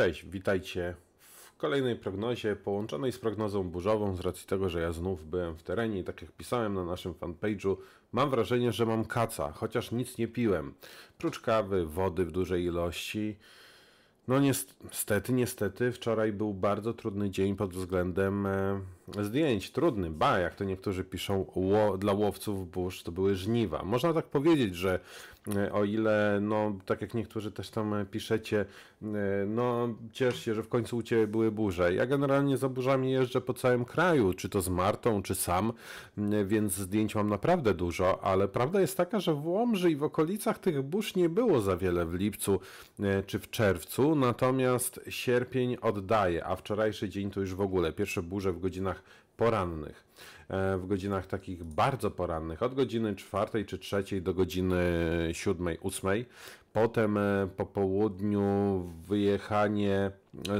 Cześć, witajcie w kolejnej prognozie połączonej z prognozą burzową z racji tego, że ja znów byłem w terenie i tak jak pisałem na naszym fanpage'u, mam wrażenie, że mam kaca, chociaż nic nie piłem. Prócz kawy, wody w dużej ilości. No niestety, niestety wczoraj był bardzo trudny dzień pod względem e, zdjęć. Trudny, ba, jak to niektórzy piszą, ło, dla łowców burz to były żniwa. Można tak powiedzieć, że e, o ile, no, tak jak niektórzy też tam e, piszecie, e, no, ciesz się, że w końcu u Ciebie były burze. Ja generalnie za burzami jeżdżę po całym kraju, czy to z Martą, czy sam, więc zdjęć mam naprawdę dużo, ale prawda jest taka, że w Łomży i w okolicach tych burz nie było za wiele w lipcu czy w czerwcu, natomiast sierpień oddaje, a wczorajszy dzień to już w ogóle pierwsze burze w godzinach porannych. E, w godzinach takich bardzo porannych, od godziny czwartej czy trzeciej do godziny siódmej ósmej Potem e, po południu wyjechanie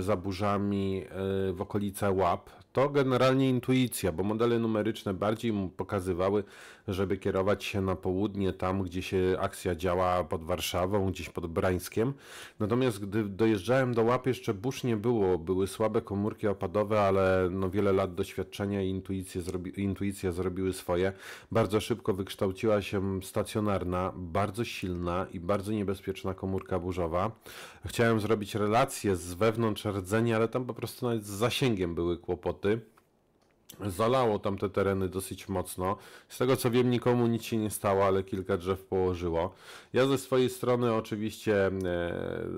za burzami e, w okolice Łap, to generalnie intuicja, bo modele numeryczne bardziej mu pokazywały, żeby kierować się na południe, tam gdzie się akcja działa pod Warszawą, gdzieś pod Brańskiem. Natomiast gdy dojeżdżałem do Łapy, jeszcze burz nie było, były słabe komórki opadowe, ale no wiele lat doświadczenia i intuicje zrobi, intuicja zrobiły swoje. Bardzo szybko wykształciła się stacjonarna, bardzo silna i bardzo niebezpieczna komórka burzowa. Chciałem zrobić relacje z wewnątrz rdzenia, ale tam po prostu nawet z zasięgiem były kłopoty роботи. zalało tamte tereny dosyć mocno. Z tego co wiem, nikomu nic się nie stało, ale kilka drzew położyło. Ja ze swojej strony oczywiście e,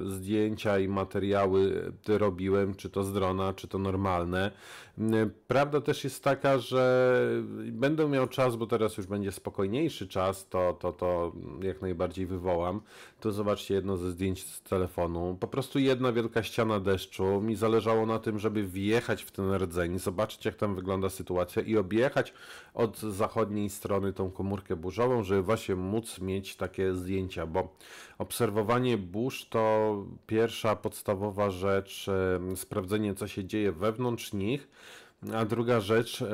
zdjęcia i materiały e, robiłem, czy to z drona, czy to normalne. E, prawda też jest taka, że będę miał czas, bo teraz już będzie spokojniejszy czas, to, to, to jak najbardziej wywołam. To zobaczcie jedno ze zdjęć z telefonu. Po prostu jedna wielka ściana deszczu. Mi zależało na tym, żeby wjechać w ten rdzeń, zobaczyć jak tam wygląda wygląda sytuacja i objechać od zachodniej strony tą komórkę burzową, żeby właśnie móc mieć takie zdjęcia, bo obserwowanie burz to pierwsza podstawowa rzecz, sprawdzenie co się dzieje wewnątrz nich, a druga rzecz, e,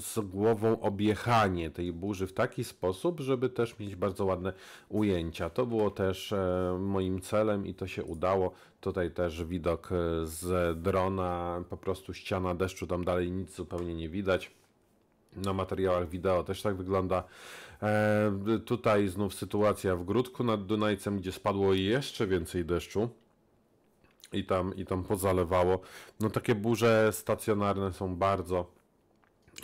z głową objechanie tej burzy w taki sposób, żeby też mieć bardzo ładne ujęcia. To było też e, moim celem i to się udało. Tutaj też widok e, z drona, po prostu ściana deszczu, tam dalej nic zupełnie nie widać. Na materiałach wideo też tak wygląda. Tutaj znów sytuacja w Grudku nad Dunajcem, gdzie spadło jeszcze więcej deszczu i tam, i tam pozalewało. No takie burze stacjonarne są bardzo,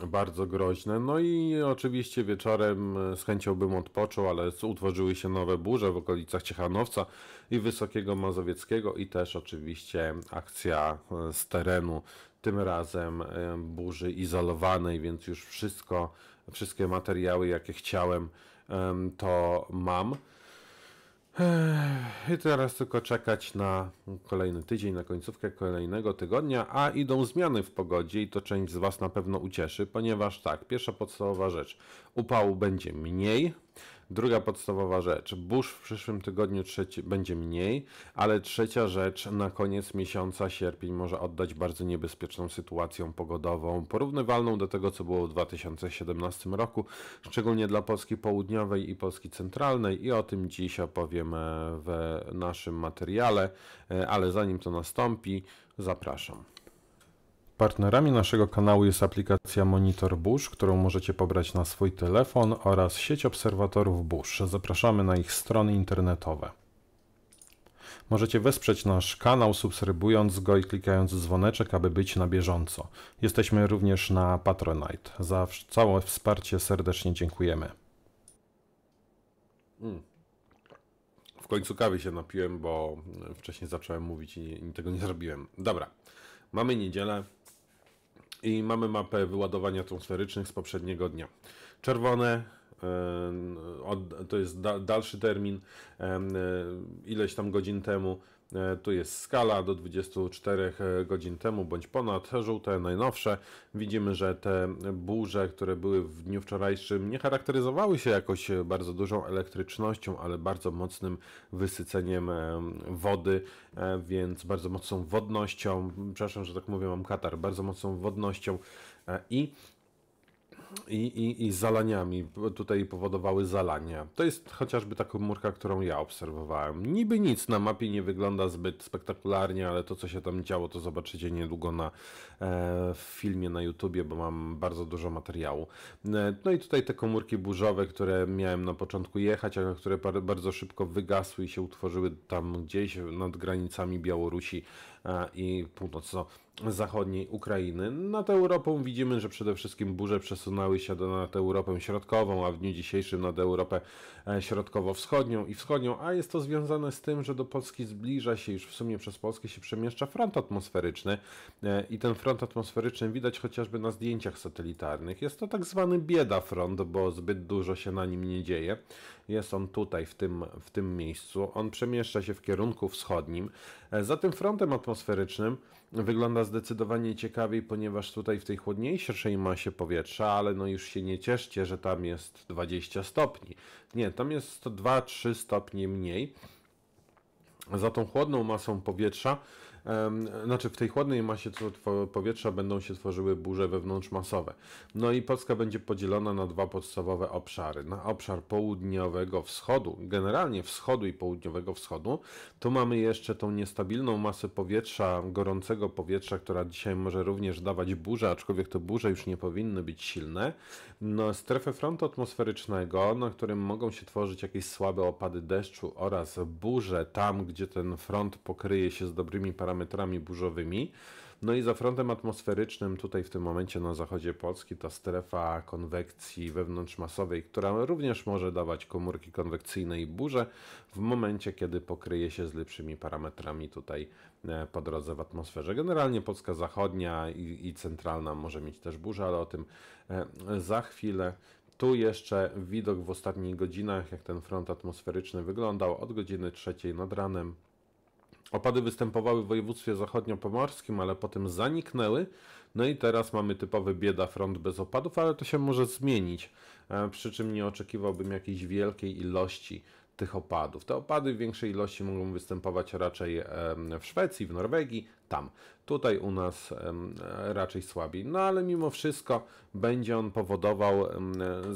bardzo groźne. No i oczywiście wieczorem e, z chęcią bym odpoczął, ale utworzyły się nowe burze w okolicach Ciechanowca i Wysokiego Mazowieckiego i też oczywiście akcja e, z terenu, tym razem e, burzy izolowanej, więc już wszystko, wszystkie materiały jakie chciałem to mam. I teraz tylko czekać na kolejny tydzień, na końcówkę kolejnego tygodnia, a idą zmiany w pogodzie i to część z Was na pewno ucieszy, ponieważ tak, pierwsza podstawowa rzecz, upału będzie mniej, Druga podstawowa rzecz. Burz w przyszłym tygodniu trzeci, będzie mniej, ale trzecia rzecz, na koniec miesiąca sierpień może oddać bardzo niebezpieczną sytuacją pogodową, porównywalną do tego, co było w 2017 roku, szczególnie dla Polski Południowej i Polski Centralnej i o tym dziś opowiem e, w naszym materiale, e, ale zanim to nastąpi, zapraszam. Partnerami naszego kanału jest aplikacja Monitor Bush, którą możecie pobrać na swój telefon oraz sieć obserwatorów Bush. Zapraszamy na ich strony internetowe. Możecie wesprzeć nasz kanał subskrybując go i klikając dzwoneczek, aby być na bieżąco. Jesteśmy również na Patronite. Za całe wsparcie serdecznie dziękujemy. Hmm. W końcu kawy się napiłem, bo wcześniej zacząłem mówić i tego nie zrobiłem. Dobra, mamy niedzielę. I mamy mapę wyładowania atmosferycznych z poprzedniego dnia. Czerwone to jest dalszy termin, ileś tam godzin temu. E, tu jest skala do 24 e, godzin temu bądź ponad, żółte najnowsze. Widzimy, że te burze, które były w dniu wczorajszym, nie charakteryzowały się jakoś e, bardzo dużą elektrycznością, ale bardzo mocnym wysyceniem wody, więc bardzo mocną wodnością. Przepraszam, że tak mówię, mam katar, bardzo mocną wodnością i i, i, i zalaniami tutaj powodowały zalania. To jest chociażby ta komórka, którą ja obserwowałem. Niby nic na mapie nie wygląda zbyt spektakularnie, ale to co się tam działo, to zobaczycie niedługo na e, filmie na YouTubie, bo mam bardzo dużo materiału. E, no i tutaj te komórki burzowe, które miałem na początku jechać, ale które bardzo szybko wygasły i się utworzyły tam gdzieś nad granicami Białorusi e, i północno zachodniej Ukrainy. Nad Europą widzimy, że przede wszystkim burze przesunęły się nad Europę Środkową, a w dniu dzisiejszym nad Europę e, Środkowo-Wschodnią i Wschodnią, a jest to związane z tym, że do Polski zbliża się już w sumie przez Polskę się przemieszcza front atmosferyczny e, i ten front atmosferyczny widać chociażby na zdjęciach satelitarnych. Jest to tak zwany bieda front, bo zbyt dużo się na nim nie dzieje. Jest on tutaj, w tym, w tym miejscu. On przemieszcza się w kierunku wschodnim. E, za tym frontem atmosferycznym wygląda zdecydowanie ciekawiej, ponieważ tutaj w tej chłodniejszej masie powietrza, ale no już się nie cieszcie, że tam jest 20 stopni. Nie, tam jest 2-3 stopnie mniej. Za tą chłodną masą powietrza znaczy w tej chłodnej masie powietrza będą się tworzyły burze wewnątrzmasowe. No i Polska będzie podzielona na dwa podstawowe obszary. Na obszar południowego wschodu, generalnie wschodu i południowego wschodu, tu mamy jeszcze tą niestabilną masę powietrza, gorącego powietrza, która dzisiaj może również dawać burze, aczkolwiek to burze już nie powinny być silne. No, strefę frontu atmosferycznego, na którym mogą się tworzyć jakieś słabe opady deszczu oraz burze, tam gdzie ten front pokryje się z dobrymi parametrami, parametrami burzowymi. No i za frontem atmosferycznym, tutaj w tym momencie na zachodzie Polski, ta strefa konwekcji wewnątrzmasowej, która również może dawać komórki konwekcyjne i burze w momencie, kiedy pokryje się z lepszymi parametrami tutaj e, po drodze w atmosferze. Generalnie Polska zachodnia i, i centralna może mieć też burzę, ale o tym e, za chwilę. Tu jeszcze widok w ostatnich godzinach, jak ten front atmosferyczny wyglądał od godziny trzeciej nad ranem Opady występowały w województwie zachodnio-pomorskim, ale potem zaniknęły. No i teraz mamy typowy bieda front bez opadów, ale to się może zmienić. E, przy czym nie oczekiwałbym jakiejś wielkiej ilości tych opadów. Te opady w większej ilości mogą występować raczej w Szwecji, w Norwegii, tam. Tutaj u nas raczej słabiej. No ale mimo wszystko będzie on powodował e,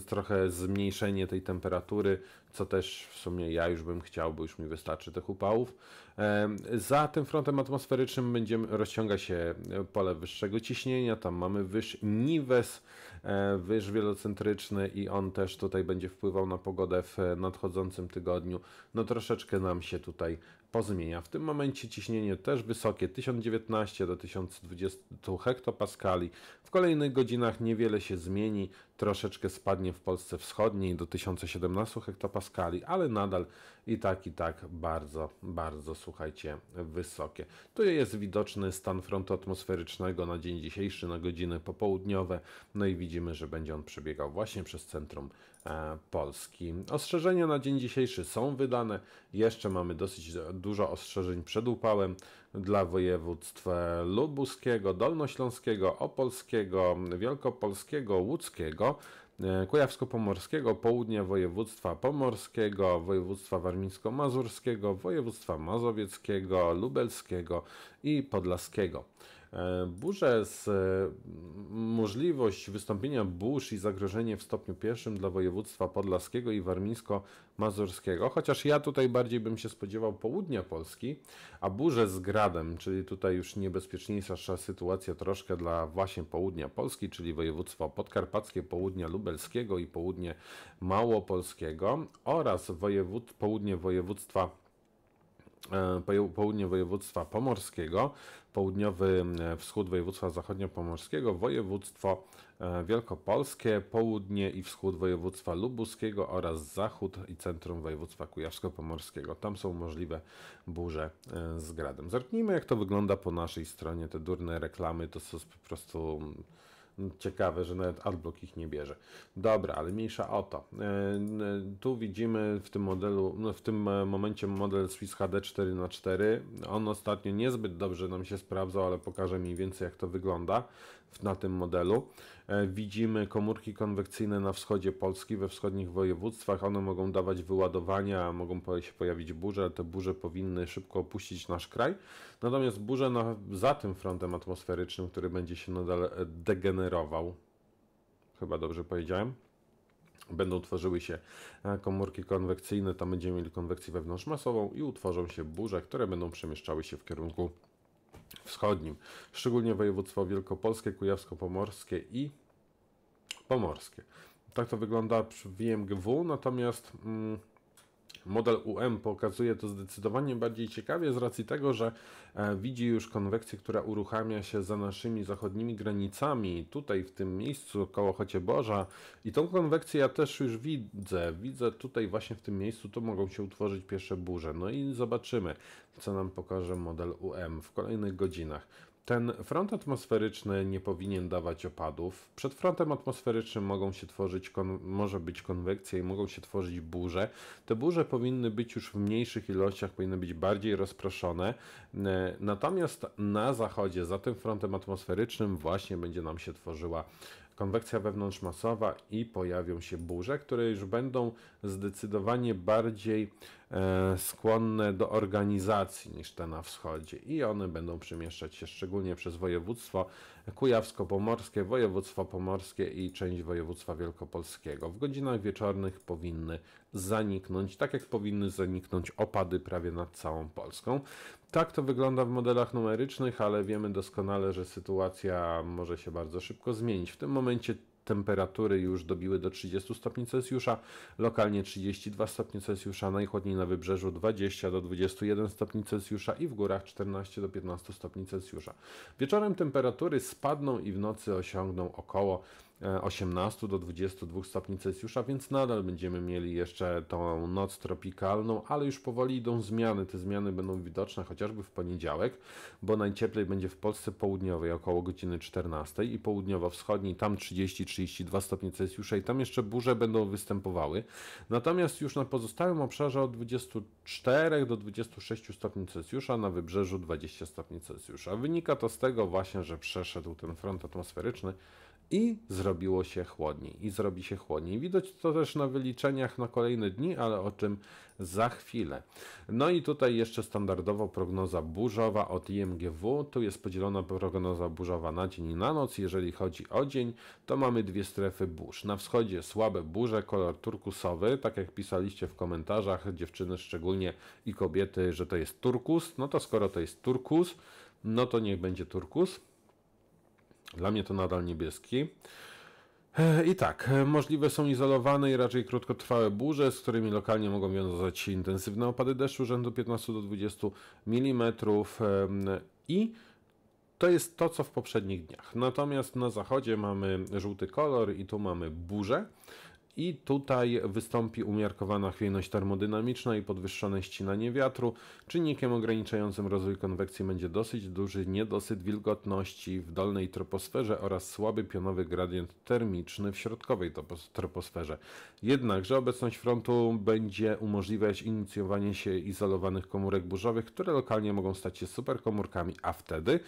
trochę zmniejszenie tej temperatury, co też w sumie ja już bym chciał, bo już mi wystarczy tych upałów. E, za tym frontem atmosferycznym będziemy, rozciąga się pole wyższego ciśnienia, tam mamy wyż Niwes, e, wyż wielocentryczny i on też tutaj będzie wpływał na pogodę w nadchodzącym tygodniu. No troszeczkę nam się tutaj pozmienia. W tym momencie ciśnienie też wysokie, 1019 do 1020 hektopaskali. W kolejnych godzinach niewiele się zmieni, troszeczkę spadnie w Polsce wschodniej do 1017 hektopaskali, ale nadal i tak, i tak bardzo, bardzo, słuchajcie, wysokie. Tu jest widoczny stan frontu atmosferycznego na dzień dzisiejszy, na godziny popołudniowe, no i widzimy, że będzie on przebiegał właśnie przez centrum E, Polski. Ostrzeżenia na dzień dzisiejszy są wydane. Jeszcze mamy dosyć dużo ostrzeżeń przed upałem dla województw lubuskiego, dolnośląskiego, opolskiego, wielkopolskiego, łódzkiego, e, kujawsko-pomorskiego, południa województwa pomorskiego, województwa warmińsko-mazurskiego, województwa mazowieckiego, lubelskiego i podlaskiego. E, burze z e, możliwość wystąpienia burz i zagrożenie w stopniu pierwszym dla województwa podlaskiego i warmińsko-mazurskiego, chociaż ja tutaj bardziej bym się spodziewał południa Polski, a burze z gradem, czyli tutaj już niebezpieczniejsza sytuacja troszkę dla właśnie południa Polski, czyli województwo podkarpackie, południa lubelskiego i południe małopolskiego oraz południe województwa E, południe województwa pomorskiego, południowy e, wschód województwa zachodnio-pomorskiego, województwo e, wielkopolskie, południe i wschód województwa lubuskiego oraz zachód i centrum województwa kujawsko-pomorskiego. Tam są możliwe burze z gradem. Zerknijmy jak to wygląda po naszej stronie. Te durne reklamy to są po prostu... Mm, Ciekawe, że nawet Adblock ich nie bierze. Dobra, ale mniejsza o to. E, tu widzimy w tym modelu, no, w tym e, momencie model Swiss HD 4x4. On ostatnio niezbyt dobrze nam się sprawdzał, ale pokażę mniej więcej jak to wygląda na tym modelu. E, widzimy komórki konwekcyjne na wschodzie Polski, we wschodnich województwach. One mogą dawać wyładowania, mogą się pojawić burze, ale te burze powinny szybko opuścić nasz kraj. Natomiast burze na, za tym frontem atmosferycznym, który będzie się nadal degenerować generował, chyba dobrze powiedziałem, będą tworzyły się e, komórki konwekcyjne, tam będziemy mieli konwekcję wewnątrzmasową i utworzą się burze, które będą przemieszczały się w kierunku wschodnim, szczególnie województwo wielkopolskie, kujawsko-pomorskie i pomorskie. Tak to wygląda przy WMGW, natomiast... Mm, Model UM pokazuje to zdecydowanie bardziej ciekawie z racji tego, że e, widzi już konwekcję, która uruchamia się za naszymi zachodnimi granicami, tutaj w tym miejscu koło Boża. I tą konwekcję ja też już widzę. Widzę tutaj właśnie w tym miejscu, to mogą się utworzyć pierwsze burze. No i zobaczymy, co nam pokaże model UM w kolejnych godzinach. Ten front atmosferyczny nie powinien dawać opadów. Przed frontem atmosferycznym mogą się tworzyć, może być konwekcja i mogą się tworzyć burze. Te burze powinny być już w mniejszych ilościach, powinny być bardziej rozproszone. E, natomiast na zachodzie, za tym frontem atmosferycznym właśnie będzie nam się tworzyła konwekcja wewnątrzmasowa i pojawią się burze, które już będą zdecydowanie bardziej e, skłonne do organizacji niż te na wschodzie i one będą przemieszczać się szczególnie przez województwo kujawsko-pomorskie, województwo pomorskie i część województwa wielkopolskiego. W godzinach wieczornych powinny zaniknąć, tak jak powinny zaniknąć opady prawie nad całą Polską. Tak to wygląda w modelach numerycznych, ale wiemy doskonale, że sytuacja może się bardzo szybko zmienić. W tym momencie temperatury już dobiły do 30 stopni Celsjusza, lokalnie 32 stopnie Celsjusza, najchłodniej na wybrzeżu 20 do 21 stopni Celsjusza i w górach 14 do 15 stopni Celsjusza. Wieczorem temperatury spadną i w nocy osiągną około 18 do 22 stopni Celsjusza, więc nadal będziemy mieli jeszcze tą noc tropikalną, ale już powoli idą zmiany. Te zmiany będą widoczne chociażby w poniedziałek, bo najcieplej będzie w Polsce południowej około godziny 14 i południowo-wschodniej, tam 30-32 stopnie Celsjusza i tam jeszcze burze będą występowały. Natomiast już na pozostałym obszarze od 24 do 26 stopni Celsjusza, na wybrzeżu 20 stopni Celsjusza. Wynika to z tego właśnie, że przeszedł ten front atmosferyczny i zrobiło się chłodniej. I zrobi się chłodniej. Widać to też na wyliczeniach na kolejne dni, ale o czym za chwilę. No i tutaj jeszcze standardowo prognoza burzowa od IMGW. Tu jest podzielona prognoza burzowa na dzień i na noc. Jeżeli chodzi o dzień, to mamy dwie strefy burz. Na wschodzie słabe burze, kolor turkusowy, tak jak pisaliście w komentarzach, dziewczyny szczególnie i kobiety, że to jest turkus. No to skoro to jest turkus, no to niech będzie turkus. Dla mnie to nadal niebieski. E, I tak, e, możliwe są izolowane i raczej krótkotrwałe burze, z którymi lokalnie mogą wiązać się intensywne opady deszczu rzędu 15 do 20 mm i to jest to, co w poprzednich dniach. Natomiast na zachodzie mamy żółty kolor i tu mamy burzę. I tutaj wystąpi umiarkowana chwiejność termodynamiczna i podwyższone ścinanie wiatru. Czynnikiem ograniczającym rozwój konwekcji będzie dosyć duży niedosyt wilgotności w dolnej troposferze oraz słaby pionowy gradient termiczny w środkowej troposferze. Jednakże obecność frontu będzie umożliwiać inicjowanie się izolowanych komórek burzowych, które lokalnie mogą stać się superkomórkami, a wtedy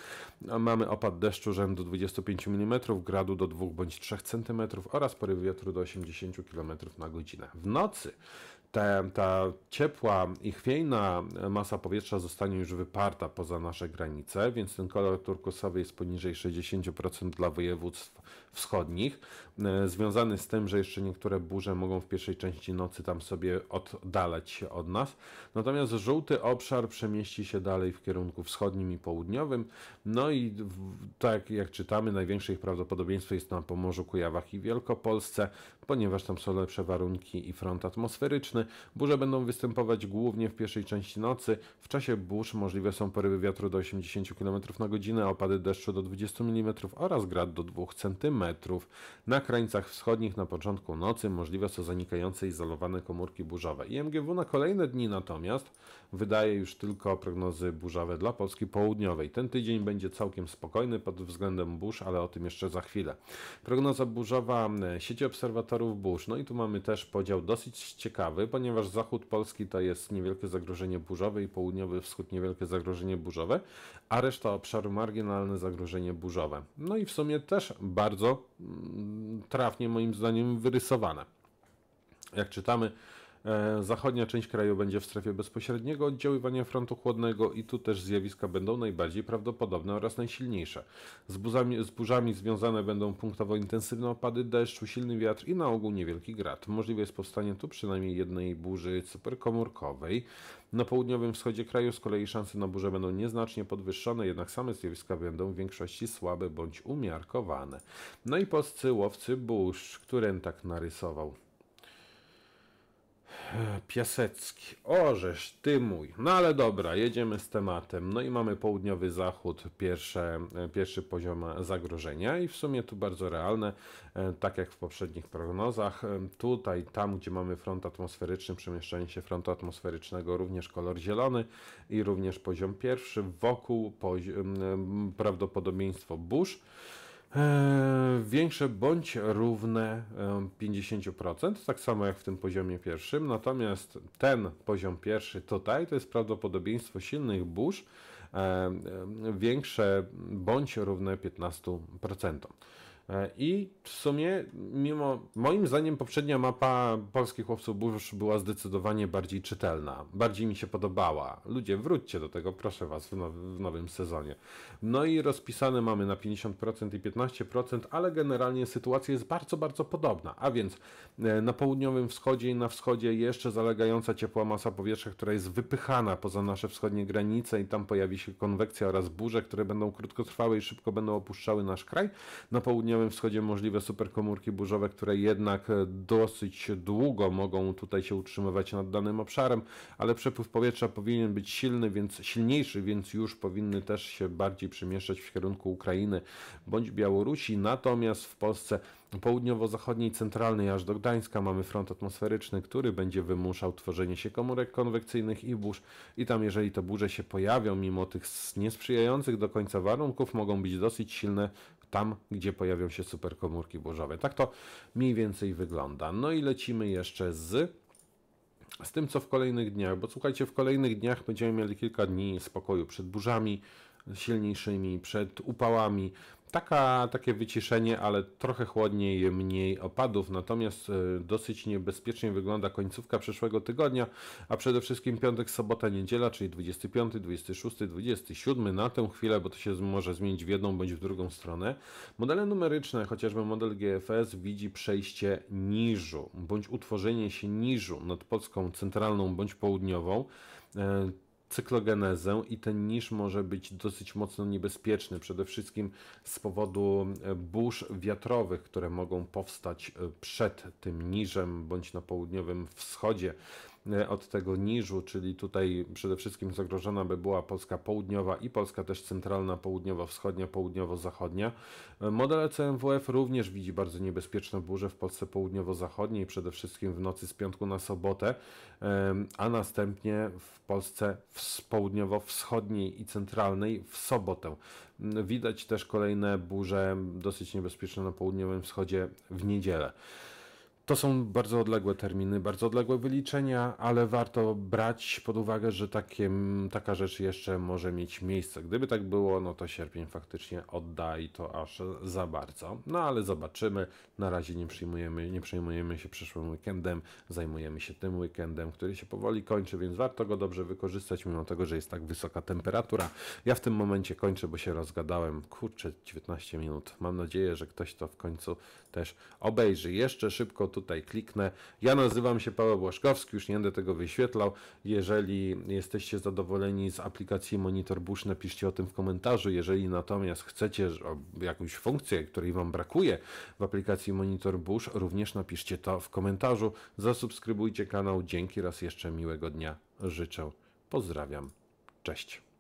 mamy opad deszczu rzędu 25 mm, gradu do 2 bądź 3 cm oraz pory wiatru do 80 60 km na godzinę. W nocy te, ta ciepła i chwiejna masa powietrza zostanie już wyparta poza nasze granice, więc ten kolor turkusowy jest poniżej 60% dla województw wschodnich, e, związany z tym, że jeszcze niektóre burze mogą w pierwszej części nocy tam sobie oddalać się od nas. Natomiast żółty obszar przemieści się dalej w kierunku wschodnim i południowym. No i tak jak czytamy, największe ich prawdopodobieństwo jest na Pomorzu, Kujawach i Wielkopolsce, ponieważ tam są lepsze warunki i front atmosferyczny. Burze będą występować głównie w pierwszej części nocy. W czasie burz możliwe są porywy wiatru do 80 km na godzinę, opady deszczu do 20 mm oraz grad do 2 cm centymetrów. Na krańcach wschodnich na początku nocy możliwe są zanikające izolowane komórki burzowe. IMGW na kolejne dni natomiast wydaje już tylko prognozy burzowe dla Polski południowej. Ten tydzień będzie całkiem spokojny pod względem burz, ale o tym jeszcze za chwilę. Prognoza burzowa e, sieci obserwatorów burz. No i tu mamy też podział dosyć ciekawy, ponieważ zachód Polski to jest niewielkie zagrożenie burzowe i południowy wschód niewielkie zagrożenie burzowe, a reszta obszaru marginalne zagrożenie burzowe. No i w sumie też bardzo mm, trafnie moim zdaniem wyrysowane. Jak czytamy, E, zachodnia część kraju będzie w strefie bezpośredniego oddziaływania frontu chłodnego i tu też zjawiska będą najbardziej prawdopodobne oraz najsilniejsze. Z, buzami, z burzami związane będą punktowo intensywne opady deszczu, silny wiatr i na ogół niewielki grad. Możliwe jest powstanie tu przynajmniej jednej burzy superkomórkowej. Na południowym wschodzie kraju z kolei szanse na burze będą nieznacznie podwyższone, jednak same zjawiska będą w większości słabe bądź umiarkowane. No i polscy łowcy burz, którym tak narysował E, Piasecki. Orzesz, ty mój. No ale dobra, jedziemy z tematem. No i mamy południowy zachód, pierwsze, e, pierwszy poziom zagrożenia i w sumie tu bardzo realne, e, tak jak w poprzednich prognozach. Tutaj, tam gdzie mamy front atmosferyczny, przemieszczanie się frontu atmosferycznego, również kolor zielony i również poziom pierwszy. Wokół pozi prawdopodobieństwo burz. Eee, większe bądź równe 50%, tak samo jak w tym poziomie pierwszym. Natomiast ten poziom pierwszy tutaj to jest prawdopodobieństwo silnych burz większe bądź równe 15%. E, I w sumie, mimo moim zdaniem, poprzednia mapa polskich chłopców burz była zdecydowanie bardziej czytelna. Bardziej mi się podobała. Ludzie, wróćcie do tego, proszę was, w, now w nowym sezonie. No i rozpisane mamy na 50% i 15%, ale generalnie sytuacja jest bardzo, bardzo podobna. A więc e, na południowym wschodzie i na wschodzie jeszcze zalegająca ciepła masa powietrza, która jest wypychana poza nasze wschodnie granice, i tam pojawi się konwekcja oraz burze, które będą krótkotrwałe i szybko będą opuszczały nasz kraj. Na południowym samym wschodzie możliwe superkomórki burzowe, które jednak e, dosyć długo mogą tutaj się utrzymywać nad danym obszarem, ale przepływ powietrza powinien być silny, więc silniejszy, więc już powinny też się bardziej przemieszczać w kierunku Ukrainy bądź Białorusi. Natomiast w Polsce południowo-zachodniej, centralnej aż do Gdańska mamy front atmosferyczny, który będzie wymuszał tworzenie się komórek konwekcyjnych i burz. I tam, jeżeli te burze się pojawią, mimo tych niesprzyjających do końca warunków, mogą być dosyć silne tam, gdzie pojawią się superkomórki burzowe. Tak to mniej więcej wygląda. No i lecimy jeszcze z z tym, co w kolejnych dniach, bo słuchajcie, w kolejnych dniach będziemy mieli kilka dni spokoju przed burzami silniejszymi, przed upałami. Taka, takie wyciszenie, ale trochę chłodniej, mniej opadów, natomiast e, dosyć niebezpiecznie wygląda końcówka przyszłego tygodnia, a przede wszystkim piątek, sobota, niedziela, czyli 25, 26, 27 na tę chwilę, bo to się może zmienić w jedną bądź w drugą stronę. Modele numeryczne, chociażby model GFS, widzi przejście niżu bądź utworzenie się niżu nad Polską centralną bądź południową. E, cyklogenezę i ten niż może być dosyć mocno niebezpieczny, przede wszystkim z powodu e, burz wiatrowych, które mogą powstać e, przed tym niżem bądź na południowym wschodzie. E, od tego niżu, czyli tutaj przede wszystkim zagrożona by była Polska południowa i Polska też centralna, południowo-wschodnia, południowo-zachodnia. E, Model CMWF również widzi bardzo niebezpieczne burze w Polsce południowo-zachodniej, przede wszystkim w nocy z piątku na sobotę, a następnie w Polsce południowo-wschodniej i centralnej w sobotę. Widać też kolejne burze dosyć niebezpieczne na południowym wschodzie w niedzielę. To są bardzo odległe terminy, bardzo odległe wyliczenia, ale warto brać pod uwagę, że takie, taka rzecz jeszcze może mieć miejsce. Gdyby tak było, no to sierpień faktycznie odda i to aż za bardzo. No ale zobaczymy. Na razie nie przyjmujemy, nie przejmujemy się przyszłym weekendem, zajmujemy się tym weekendem, który się powoli kończy, więc warto go dobrze wykorzystać, mimo tego, że jest tak wysoka temperatura. Ja w tym momencie kończę, bo się rozgadałem. Kurczę, 19 minut. Mam nadzieję, że ktoś to w końcu też obejrzy. Jeszcze szybko tutaj kliknę. Ja nazywam się Paweł Błaszkowski, już nie będę tego wyświetlał. Jeżeli jesteście zadowoleni z aplikacji Monitor Bush, napiszcie o tym w komentarzu. Jeżeli natomiast chcecie jakąś funkcję, której Wam brakuje w aplikacji Monitor Bush, również napiszcie to w komentarzu. Zasubskrybujcie kanał. Dzięki raz jeszcze, miłego dnia życzę. Pozdrawiam. Cześć.